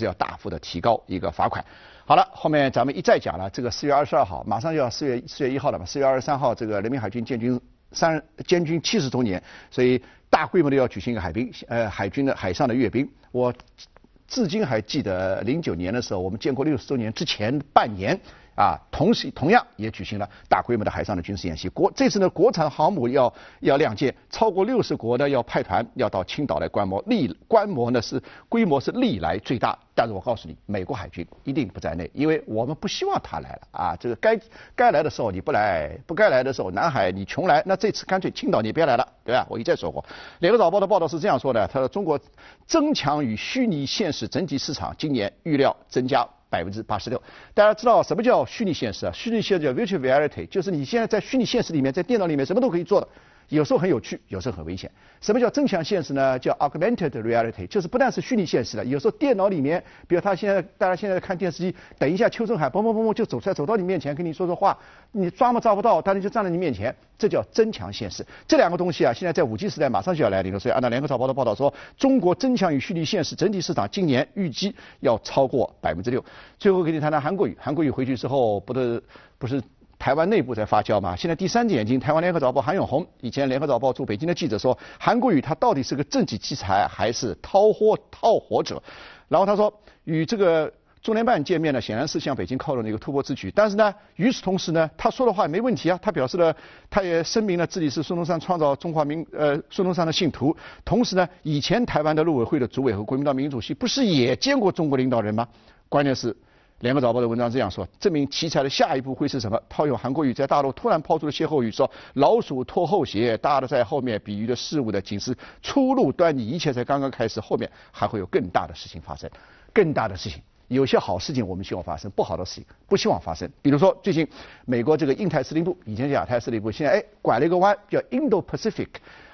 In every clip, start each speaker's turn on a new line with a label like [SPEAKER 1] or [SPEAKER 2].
[SPEAKER 1] 是要大幅的提高一个罚款。好了，后面咱们一再讲了，这个四月二十二号，马上就要四月四月一号了嘛，四月二十三号，这个人民海军建军三建军七十周年，所以大规模的要举行一个海兵呃海军的海上的阅兵。我至今还记得零九年的时候，我们建国六十周年之前半年。啊，同时同样也举行了大规模的海上的军事演习。国这次呢，国产航母要要亮剑，超过六十国呢要派团要到青岛来观摩，历观摩呢是规模是历来最大。但是我告诉你，美国海军一定不在内，因为我们不希望他来了啊。这个该该来的时候你不来，不该来的时候南海你穷来，那这次干脆青岛你别来了，对吧？我一再说过。《联合早报》的报道是这样说的：他说，中国增强与虚拟现实整体市场今年预料增加。百分之八十六，大家知道什么叫虚拟现实啊？虚拟现实叫 virtual reality，就是你现在在虚拟现实里面，在电脑里面什么都可以做的。有时候很有趣，有时候很危险。什么叫增强现实呢？叫 augmented reality，就是不但是虚拟现实了。有时候电脑里面，比如他现在大家现在看电视机，等一下邱正海嘣嘣嘣嘣就走出来，走到你面前跟你说说话，你抓嘛抓不到，但是就站在你面前，这叫增强现实。这两个东西啊，现在在五 G 时代马上就要来临了。所以按照联合早报的报道说，中国增强与虚拟现实整体市场今年预计要超过百分之六。最后给你谈谈韩国语，韩国语回去之后不是不是。台湾内部在发酵嘛？现在第三只眼睛，台湾联合早报韩永红，以前联合早报驻北京的记者说，韩国瑜他到底是个政绩奇才还是套货套活者？然后他说，与这个中联办见面呢，显然是向北京靠拢的一个突破之举。但是呢，与此同时呢，他说的话也没问题啊。他表示了，他也声明了自己是孙中山创造中华民呃孙中山的信徒。同时呢，以前台湾的陆委会的主委和国民党民主系不是也见过中国领导人吗？关键是。《联合早报》的文章这样说：，证明奇才的下一步会是什么？套用韩国语在大陆突然抛出的歇后语，说“老鼠拖后鞋”，大的在后面，比喻的事物的仅是初露端倪，一切才刚刚开始，后面还会有更大的事情发生，更大的事情。有些好事情我们希望发生，不好的事情不希望发生。比如说，最近美国这个印太司令部，以前叫亚太司令部，现在哎拐了一个弯叫 Indo-Pacific，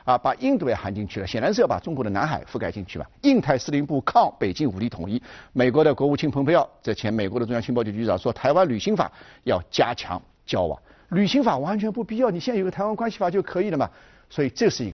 [SPEAKER 1] 啊，把印度也含进去了，显然是要把中国的南海覆盖进去吧。印太司令部抗北京武力统一。美国的国务卿蓬佩奥在前美国的中央情报局局长说，台湾旅行法要加强交往。旅行法完全不必要，你现在有个台湾关系法就可以了嘛。所以，这是一